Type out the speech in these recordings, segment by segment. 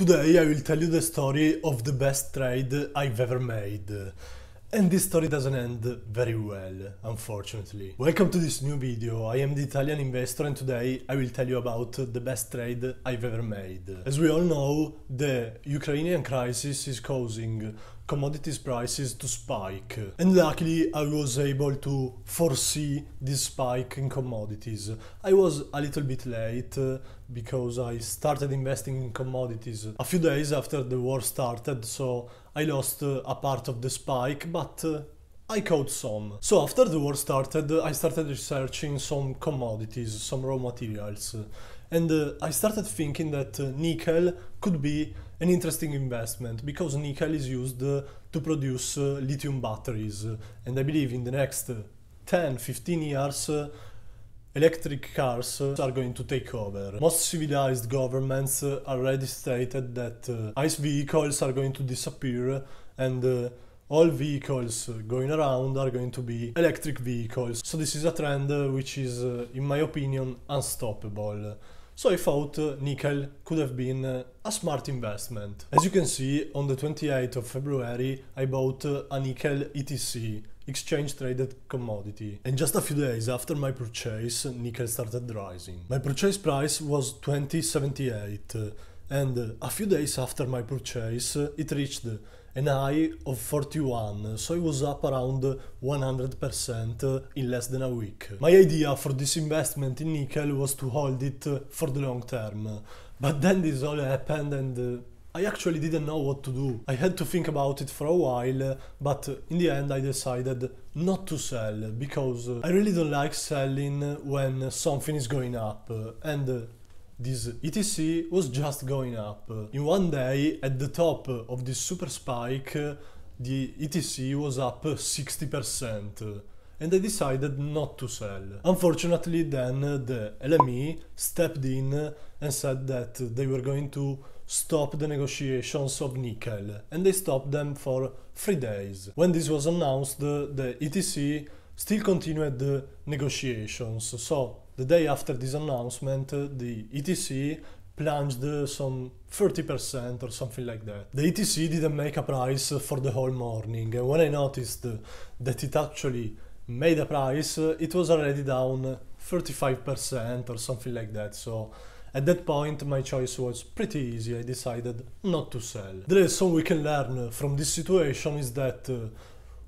Today I will tell you the story of the best trade I've ever made. And this story doesn't end very well, unfortunately. Welcome to this new video, I am the Italian investor and today I will tell you about the best trade I've ever made. As we all know, the Ukrainian crisis is causing commodities prices to spike. And luckily I was able to foresee this spike in commodities. I was a little bit late uh, because I started investing in commodities a few days after the war started, so I lost uh, a part of the spike, but uh, I caught some. So after the war started, I started researching some commodities, some raw materials, and uh, I started thinking that uh, nickel could be an interesting investment because nickel is used uh, to produce uh, lithium batteries, uh, and I believe in the next uh, 10 15 years. Electric cars are going to take over. Most civilized governments already stated that ICE vehicles are going to disappear and all vehicles going around are going to be electric vehicles. So this is a trend which is, in my opinion, unstoppable. So I thought uh, nickel could have been uh, a smart investment. As you can see, on the 28th of February, I bought uh, a nickel ETC, exchange traded commodity. And just a few days after my purchase, nickel started rising. My purchase price was 2078 and a few days after my purchase, it reached and a high of 41, so I was up around 100% in less than a week. My idea for this investment in nickel was to hold it for the long term, but then this all happened and uh, I actually didn't know what to do. I had to think about it for a while, but in the end I decided not to sell because I really don't like selling when something is going up and uh, this ETC was just going up. In one day, at the top of this super spike, the ETC was up 60% and I decided not to sell. Unfortunately then the LME stepped in and said that they were going to stop the negotiations of nickel and they stopped them for three days. When this was announced the ETC still continued the negotiations so the day after this announcement, the ETC plunged some 30% or something like that. The ETC didn't make a price for the whole morning, and when I noticed that it actually made a price, it was already down 35% or something like that. So at that point, my choice was pretty easy. I decided not to sell. The lesson we can learn from this situation is that uh,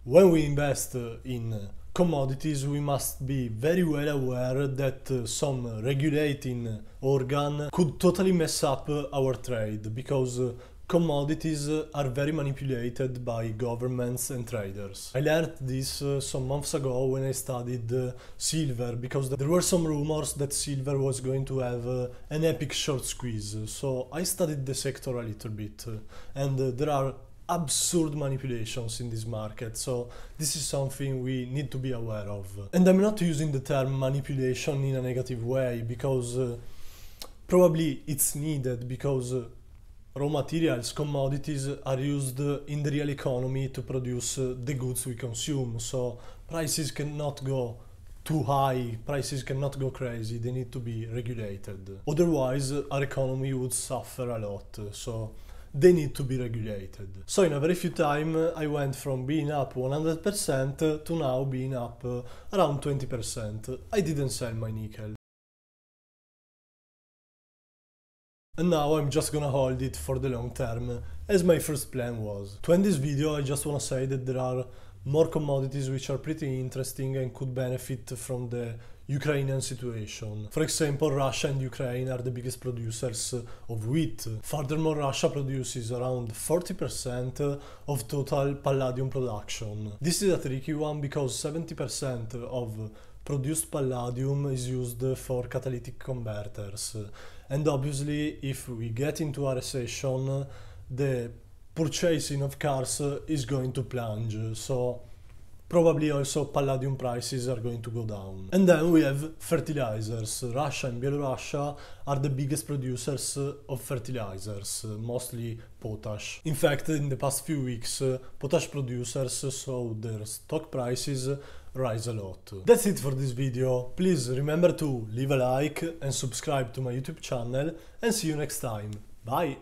when we invest in commodities, we must be very well aware that uh, some regulating organ could totally mess up uh, our trade because uh, commodities uh, are very manipulated by governments and traders. I learned this uh, some months ago when I studied uh, silver because there were some rumors that silver was going to have uh, an epic short squeeze. So I studied the sector a little bit uh, and uh, there are absurd manipulations in this market. So this is something we need to be aware of. And I'm not using the term manipulation in a negative way because uh, probably it's needed because uh, raw materials, commodities are used in the real economy to produce uh, the goods we consume. So prices cannot go too high, prices cannot go crazy, they need to be regulated. Otherwise, our economy would suffer a lot. So they need to be regulated. So in a very few time I went from being up 100% to now being up around 20%. I didn't sell my nickel. and now I'm just gonna hold it for the long term, as my first plan was. To end this video I just wanna say that there are more commodities which are pretty interesting and could benefit from the Ukrainian situation. For example, Russia and Ukraine are the biggest producers of wheat. Furthermore, Russia produces around 40% of total palladium production. This is a tricky one because 70% of produced palladium is used for catalytic converters. And obviously, if we get into a recession, the purchasing of cars is going to plunge. So probably also palladium prices are going to go down. And then we have fertilizers. Russia and Belarusia are the biggest producers of fertilizers, mostly potash. In fact, in the past few weeks, potash producers saw their stock prices rise a lot. That's it for this video. Please remember to leave a like and subscribe to my YouTube channel and see you next time. Bye!